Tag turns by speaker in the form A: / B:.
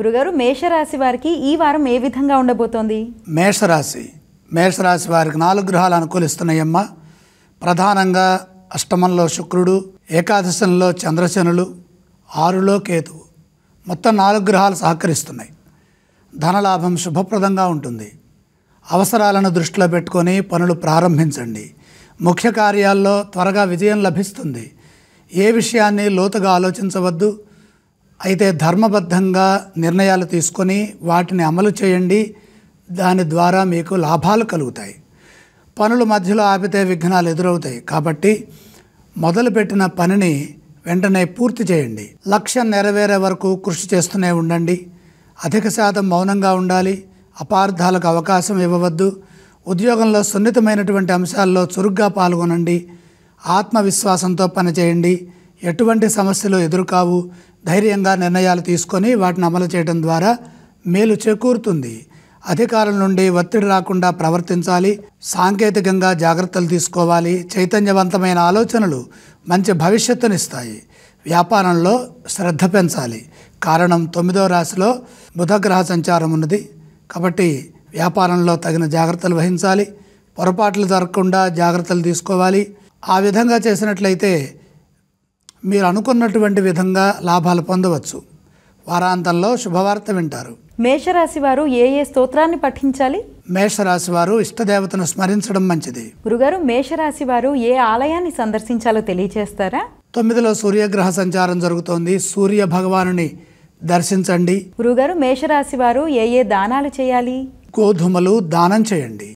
A: గురుగారు మేషరాశి వారికి ఈ వారం ఏ విధంగా ఉండబోతోంది
B: మేషరాశి మేషరాశి వారికి నాలుగు గ్రహాలు అనుకూలిస్తున్నాయమ్మా ప్రధానంగా అష్టమంలో శుక్రుడు ఏకాదశంలో చంద్రశనులు ఆరులో కేతువు మొత్తం నాలుగు గ్రహాలు సహకరిస్తున్నాయి ధనలాభం శుభప్రదంగా ఉంటుంది అవసరాలను దృష్టిలో పెట్టుకొని పనులు ప్రారంభించండి ముఖ్య కార్యాల్లో త్వరగా విజయం లభిస్తుంది ఏ విషయాన్ని లోతుగా ఆలోచించవద్దు అయితే ధర్మబద్ధంగా నిర్ణయాలు తీసుకొని వాటిని అమలు చేయండి దాని ద్వారా మీకు లాభాలు కలుగుతాయి పనులు మధ్యలో ఆపితే విఘ్నాలు ఎదురవుతాయి కాబట్టి మొదలుపెట్టిన పనిని వెంటనే పూర్తి చేయండి లక్ష్యం నెరవేరే వరకు కృషి చేస్తూనే ఉండండి అధిక శాతం మౌనంగా ఉండాలి అపార్థాలకు అవకాశం ఇవ్వవద్దు ఉద్యోగంలో సున్నితమైనటువంటి అంశాల్లో చురుగ్గా పాల్గొనండి ఆత్మవిశ్వాసంతో పనిచేయండి ఎటువంటి సమస్యలు ఎదురుకావు ధైర్యంగా నిర్ణయాలు తీసుకొని వాటిని అమలు చేయడం ద్వారా మేలు చేకూరుతుంది అధికారుల నుండి ఒత్తిడి రాకుండా ప్రవర్తించాలి సాంకేతికంగా జాగ్రత్తలు తీసుకోవాలి చైతన్యవంతమైన ఆలోచనలు మంచి భవిష్యత్తునిస్తాయి వ్యాపారంలో శ్రద్ధ పెంచాలి కారణం తొమ్మిదో రాశిలో బుధగ్రహ సంచారం ఉన్నది కాబట్టి వ్యాపారంలో తగిన జాగ్రత్తలు వహించాలి పొరపాట్లు జరగకుండా జాగ్రత్తలు తీసుకోవాలి ఆ విధంగా చేసినట్లయితే మీరు అనుకున్నటువంటి విధంగా లాభాలు పొందవచ్చు వారాంతంలో శుభవార్త వింటారు
A: మేషరాశి వారు ఏ ఏ స్తోత్రాన్ని పఠించాలి
B: మేషరాశి వారు ఇష్టదేవతను స్మరించడం మంచిది
A: గురుగారు మేషరాశి వారు ఏ ఆలయాన్ని సందర్శించాలో తెలియచేస్తారా
B: తొమ్మిదిలో సూర్యగ్రహ సంచారం జరుగుతోంది సూర్య భగవానుని దర్శించండి
A: గురుగారు మేషరాశి వారు ఏ ఏ దానాలు చేయాలి గోధుమలు దానం
B: చేయండి